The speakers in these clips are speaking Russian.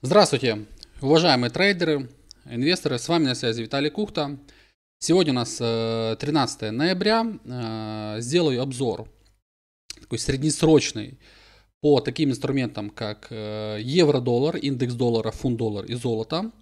Здравствуйте, уважаемые трейдеры, инвесторы, с вами на связи Виталий Кухта. Сегодня у нас 13 э, ноября, э, сделаю обзор, такой среднесрочный, по таким инструментам, как э, евро-доллар, индекс доллара, фунт-доллар и золото.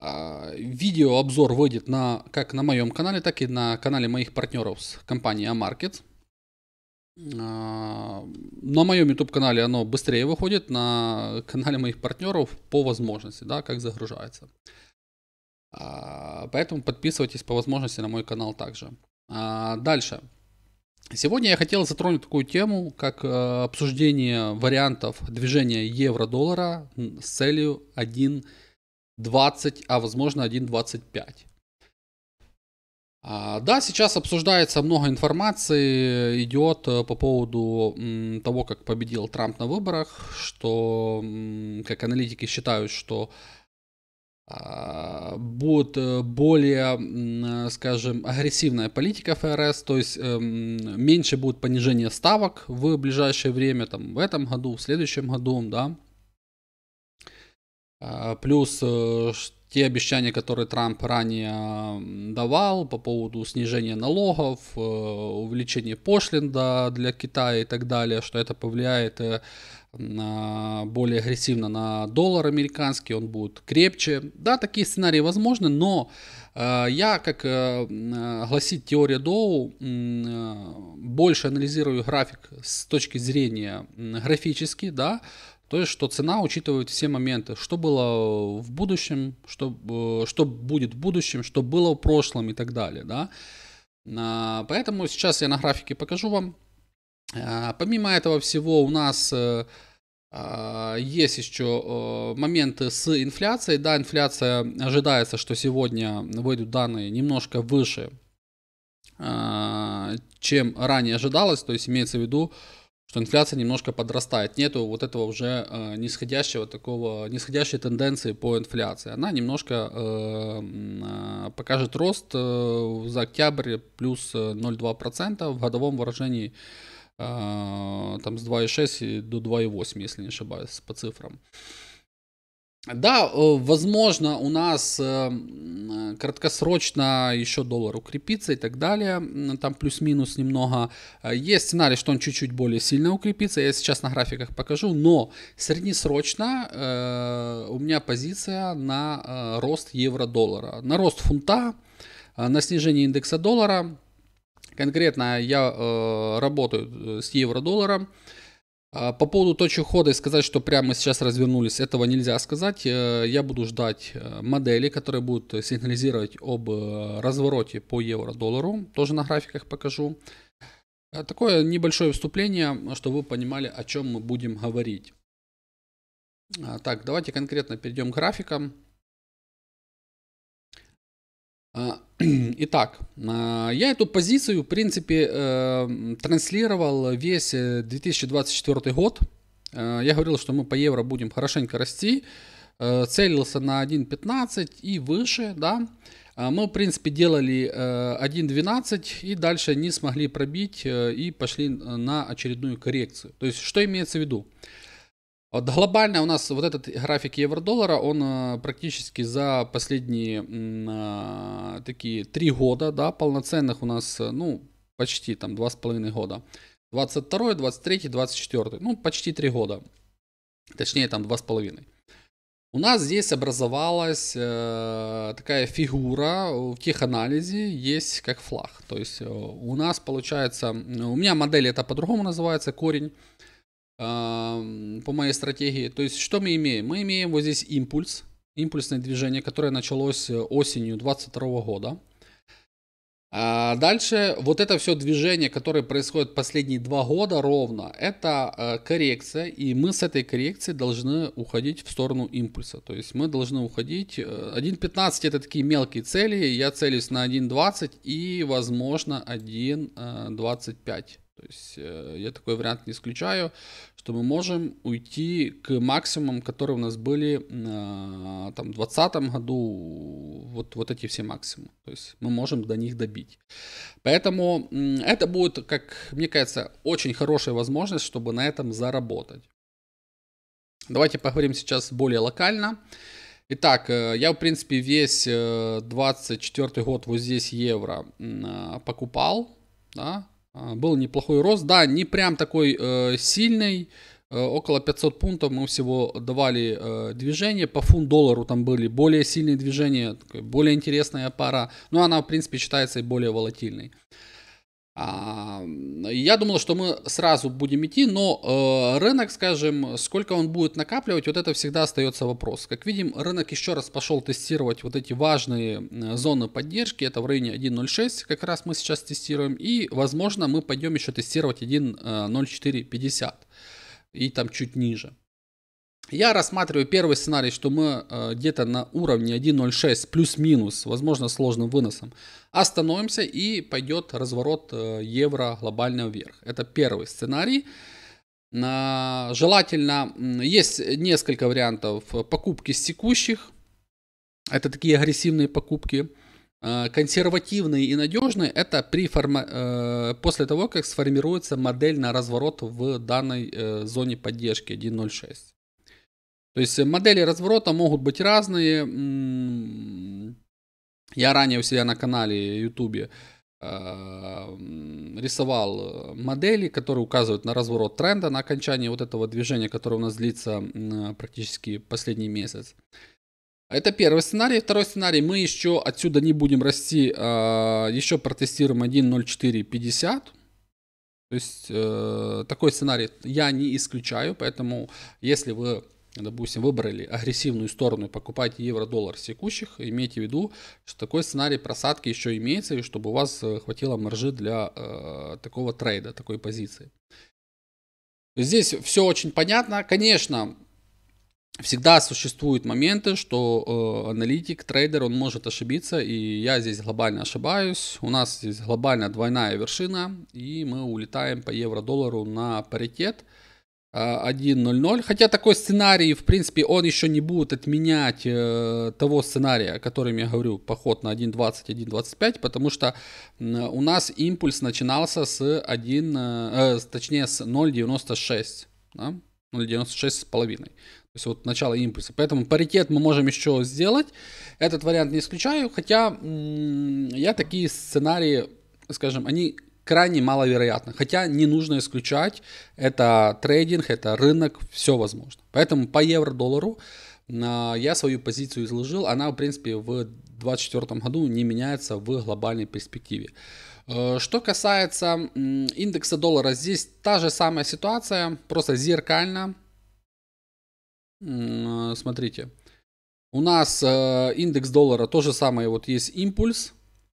А, Видеообзор выйдет на, как на моем канале, так и на канале моих партнеров с компанией Amarkets. А, на моем YouTube-канале оно быстрее выходит, на канале моих партнеров по возможности, да, как загружается. А, поэтому подписывайтесь по возможности на мой канал также. А, дальше. Сегодня я хотел затронуть такую тему, как э, обсуждение вариантов движения евро-доллара с целью 1.20, а возможно 1.25. А, да, сейчас обсуждается много информации, идет э, по поводу того, как победил Трамп на выборах, что, как аналитики считают, что а, будет э, более, э, скажем, агрессивная политика ФРС, то есть эм, меньше будет понижение ставок в ближайшее время, там, в этом году, в следующем году, да. А, плюс те обещания, которые Трамп ранее давал по поводу снижения налогов, э, увеличения пошлин для Китая и так далее, что это повлияет э, более агрессивно на доллар американский, он будет крепче. Да, такие сценарии возможны, но э, я, как гласит теория Доу, больше анализирую график с точки зрения графически, да, то есть, что цена учитывает все моменты, что было э, в будущем, что, э, что будет в будущем, что было в прошлом и так далее. Да? А, поэтому сейчас я на графике покажу вам. А, помимо этого всего у нас э, а, есть еще моменты с инфляцией. Да, инфляция ожидается, что сегодня выйдут данные немножко выше, чем ранее ожидалось. То есть имеется в виду, что инфляция немножко подрастает. Нету вот этого уже э, нисходящего такого, нисходящей тенденции по инфляции. Она немножко э, э покажет рост э, за октябрь плюс 0,2% э, в годовом выражении э, там с 2,6 до 2,8, если не ошибаюсь, по цифрам. Да, э, возможно, у нас э, краткосрочно еще доллар укрепится и так далее. Там плюс-минус немного. Э, есть сценарий, что он чуть-чуть более сильно укрепится. Я сейчас на графиках покажу. Но среднесрочно у меня позиция на рост евро-доллара. На рост фунта, на снижение индекса доллара. Конкретно я работаю с евро-долларом. А, по поводу точек хода и сказать, что прямо сейчас развернулись, этого нельзя сказать. Э, я буду ждать э, модели, которые будут сигнализировать об э, развороте по евро-доллару. Тоже на графиках покажу. Такое небольшое вступление, чтобы вы понимали, о чем мы будем говорить. Так, давайте конкретно перейдем к графикам. А, итак, а, я эту позицию, в принципе, э, транслировал весь 2024 э, год. Э, я говорил, что мы по евро будем хорошенько расти. Целился на 1.15 и выше, да. А мы, в принципе, делали 1.12 и дальше не смогли пробить и пошли на очередную коррекцию. То есть, что имеется в виду? Вот а глобально у нас вот этот график евро-доллара, он э, практически за последние э, такие три года, да, полноценных у нас, э, ну, почти там два с половиной года. 22, 23, 24, ну, почти три года. Точнее, там два с половиной. У нас здесь образовалась э, такая фигура в теханализе есть как флаг. То есть у нас получается, у меня модель это по-другому называется, корень по моей стратегии. То есть, что мы имеем? Мы имеем вот здесь импульс, импульсное движение, которое началось э, осенью 2022 года. А дальше вот это все движение, которое происходит последние два года ровно, это э, коррекция, и мы с этой коррекции должны уходить в сторону импульса. То есть мы должны уходить, 1.15 э, это такие мелкие цели, я целюсь на 1.20 и возможно 1.25. То есть э, я такой вариант не исключаю, что мы можем уйти к максимумам, которые у нас были а, там, в 2020 году, вот, вот эти все максимумы. То есть мы можем до них добить. Поэтому это будет, как мне кажется, очень хорошая возможность, чтобы на этом заработать. Давайте поговорим сейчас более локально. Итак, э, я, в принципе, весь 24 э, год вот здесь евро а, покупал, да, а, был неплохой рост, да, не прям такой э, сильный, э, около 500 пунктов мы всего давали э, движение, по фунт-доллару там были более сильные движения, более интересная пара, но ну, она в принципе считается и более волатильной. А, я думал, что мы сразу будем идти, но э, рынок, скажем, сколько он будет накапливать, вот это всегда остается вопрос. Как видим, рынок еще раз пошел тестировать вот эти важные э, зоны поддержки, это в районе 1.06, как раз мы сейчас тестируем, и, возможно, мы пойдем еще тестировать 1.0450 э, и там чуть ниже. Я рассматриваю первый сценарий, что мы э, где-то на уровне 1.06 плюс-минус, возможно, сложным выносом, остановимся и пойдет разворот э, евро глобально вверх. Это первый сценарий. Э, желательно, есть несколько вариантов покупки с текущих. Это такие агрессивные покупки. Э, консервативные и надежные это при форма... Э, после того, как сформируется модель на разворот в данной э, зоне поддержки 1.06. То есть э, модели разворота могут быть разные. Я ранее у себя на канале YouTube э, рисовал э, модели, которые указывают на разворот тренда, на окончание вот этого движения, которое у нас длится практически последний месяц. Это первый сценарий. Второй сценарий, мы еще отсюда не будем расти, еще протестируем 1.0450. То есть такой сценарий я не исключаю, поэтому если вы допустим, выбрали агрессивную сторону и покупаете евро-доллар с текущих, имейте в виду, что такой сценарий просадки еще имеется, и чтобы у вас э, хватило маржи для э, такого трейда, такой позиции. Здесь все очень понятно. Конечно, всегда существуют моменты, что э, аналитик, трейдер, он может ошибиться, и я здесь глобально ошибаюсь. У нас здесь глобально двойная вершина, и мы улетаем по евро-доллару на паритет – 1.0.0. А, хотя такой сценарий, в принципе, он еще не будет отменять э, того сценария, о котором я говорю, поход на 1.20, 1.25, потому что э, у нас импульс начинался с 1, э, э точнее с 0.96, да? 0.96 с половиной. То есть вот начало импульса. Поэтому паритет мы можем еще сделать. Этот вариант не исключаю, хотя я такие сценарии, скажем, они крайне маловероятно. Хотя не нужно исключать, это трейдинг, это рынок, все возможно. Поэтому по евро-доллару а, я свою позицию изложил, она в принципе в 2024 году не меняется в глобальной перспективе. А, что касается индекса доллара, здесь та же самая ситуация, просто зеркально. А, смотрите, у нас индекс доллара, то же самое, вот есть импульс,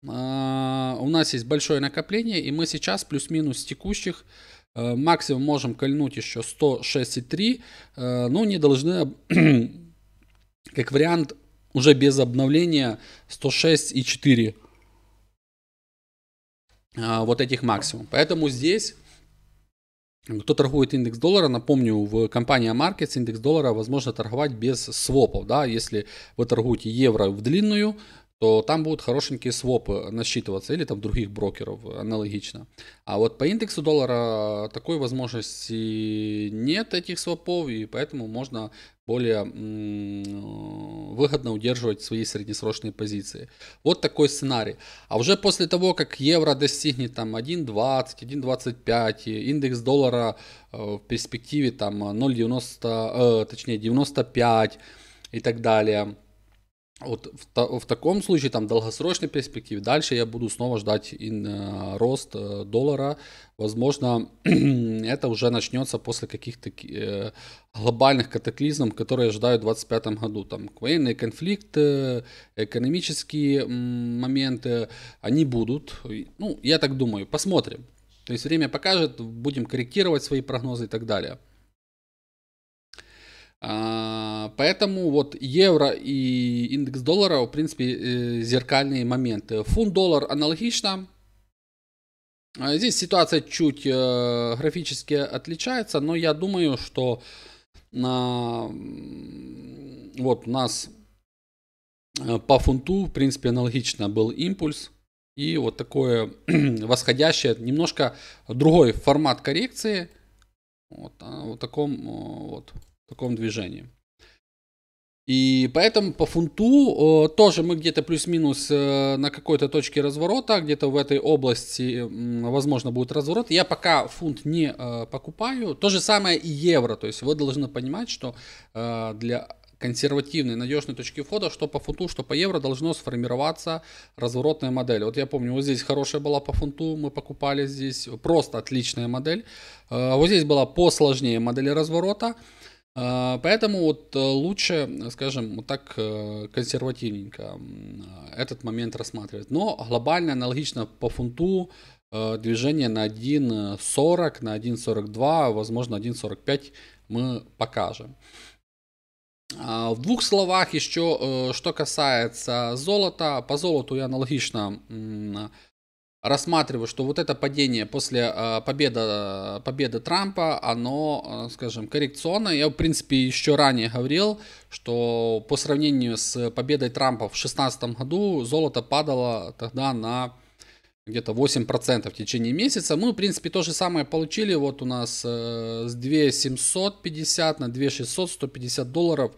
а, у нас есть большое накопление, и мы сейчас плюс-минус текущих э, максимум можем кольнуть еще 106,3, э, но ну, не должны, как вариант, уже без обновления 106,4 э, вот этих максимум. Поэтому здесь кто торгует индекс доллара, напомню, в компании Markets индекс доллара возможно торговать без свопов. Да? Если вы торгуете евро в длинную, то там будут хорошенькие свопы насчитываться или там других брокеров аналогично. А вот по индексу доллара такой возможности нет этих свопов, и поэтому можно более выгодно удерживать свои среднесрочные позиции. Вот такой сценарий. А уже после того, как евро достигнет там 1.20, 1.25, индекс доллара э, в перспективе там 0.90, э, точнее 95 и так далее – вот в, та, в таком случае, там, долгосрочной перспективе, дальше я буду снова ждать э, рост э, доллара. Возможно, это уже начнется после каких-то э, глобальных катаклизмов, которые ожидают в 2025 году. Там военные конфликты, экономические моменты, они будут. Ну, я так думаю, посмотрим. То есть время покажет, будем корректировать свои прогнозы и так далее. А, поэтому вот евро и индекс доллара, в принципе, э, зеркальные моменты. Фунт-доллар аналогично. А, здесь ситуация чуть э, графически отличается, но я думаю, что на... вот у нас э, по фунту, в принципе, аналогично был импульс. И вот такое восходящее, немножко другой формат коррекции. Вот, а, вот таком вот в таком движении. И поэтому по фунту э, тоже мы где-то плюс-минус э, на какой-то точке разворота, где-то в этой области, э, возможно, будет разворот. Я пока фунт не э, покупаю. То же самое и евро. То есть вы должны понимать, что э, для консервативной, надежной точки входа, что по фунту, что по евро должно сформироваться разворотная модель. Вот я помню, вот здесь хорошая была по фунту, мы покупали здесь просто отличная модель. Э, вот здесь была посложнее модель разворота. А, поэтому вот э, лучше, скажем, вот так э, консервативненько э, этот момент рассматривать. Но глобально аналогично по фунту движение на 1.40, на 1.42, возможно 1.45 мы покажем. А, в двух словах еще, что касается золота. По золоту я аналогично рассматриваю, что вот это падение после э, победы, э, победы Трампа, оно, э, скажем, коррекционное. Я, в принципе, еще ранее говорил, что по сравнению с победой Трампа в 2016 году золото падало тогда на где-то 8% в течение месяца. Мы, в принципе, то же самое получили. Вот у нас э, с 2750 на 2600, 150 долларов.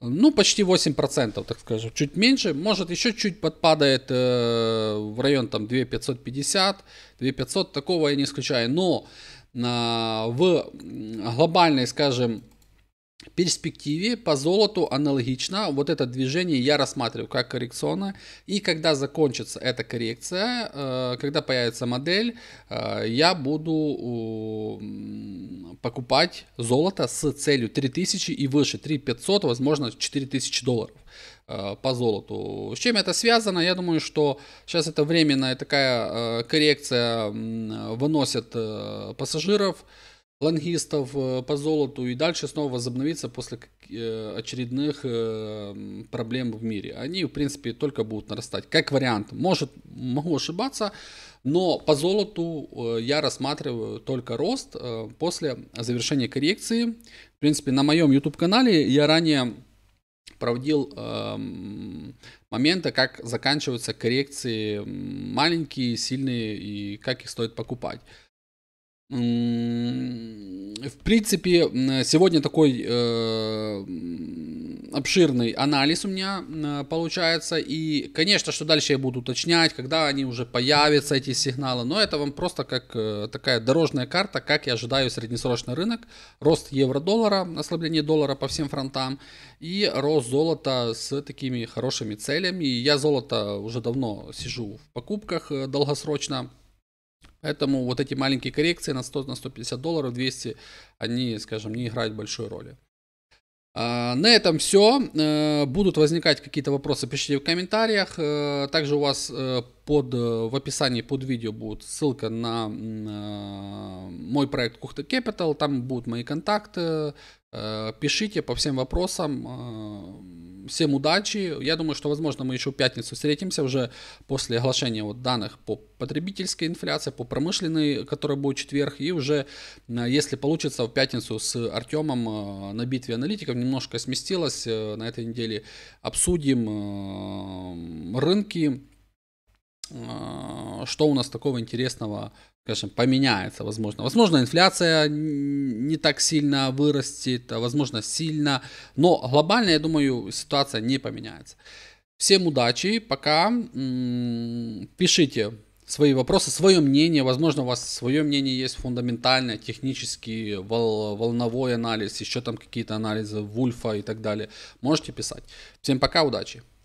Ну, почти 8%, так скажем, чуть меньше. Может, еще чуть подпадает э, в район там 2550, 2500, такого я не исключаю. Но на в глобальной, скажем, перспективе по золоту аналогично. Вот это движение я рассматриваю как коррекционное. И когда закончится эта коррекция, э, когда появится модель, э, я буду покупать золото с целью 3000 и выше, 3500, возможно 4000 долларов э, по золоту. С чем это связано? Я думаю, что сейчас это временная такая коррекция выносит пассажиров, лонгистов э, по золоту и дальше снова возобновится после э, очередных э, проблем в мире. Они, в принципе, только будут нарастать. Как вариант, может, могу ошибаться, но по золоту я рассматриваю только рост после завершения коррекции. В принципе, на моем YouTube-канале я ранее проводил э, моменты, как заканчиваются коррекции маленькие, сильные и как их стоит покупать. В принципе, сегодня такой э, обширный анализ у меня э, получается. И, конечно, что дальше я буду уточнять, когда они уже появятся, эти сигналы. Но это вам просто как э, такая дорожная карта, как я ожидаю среднесрочный рынок. Рост евро-доллара, ослабление доллара по всем фронтам. И рост золота с такими хорошими целями. Я золото уже давно сижу в покупках э, долгосрочно Поэтому вот эти маленькие коррекции на 100, на 150 долларов, 200, они, скажем, не играют большой роли. А, на этом все. Э, будут возникать какие-то вопросы, пишите в комментариях. Э, также у вас э, под, в описании под видео будет ссылка на мой проект Кухта Capital. Там будут мои контакты. Пишите по всем вопросам. Всем удачи. Я думаю, что, возможно, мы еще в пятницу встретимся уже после оглашения вот данных по потребительской инфляции, по промышленной, которая будет в четверг. И уже, э, если получится, в пятницу с Артемом э, на битве аналитиков немножко сместилось. Э, на этой неделе обсудим рынки, что у нас такого интересного скажем, поменяется, возможно. Возможно, инфляция не так сильно вырастет, возможно, сильно, но глобально, я думаю, ситуация не поменяется. Всем удачи, пока. Пишите свои вопросы, свое мнение. Возможно, у вас свое мнение есть фундаментальное, технический, вол, волновой анализ, еще там какие-то анализы Вульфа и так далее. Можете писать. Всем пока, удачи.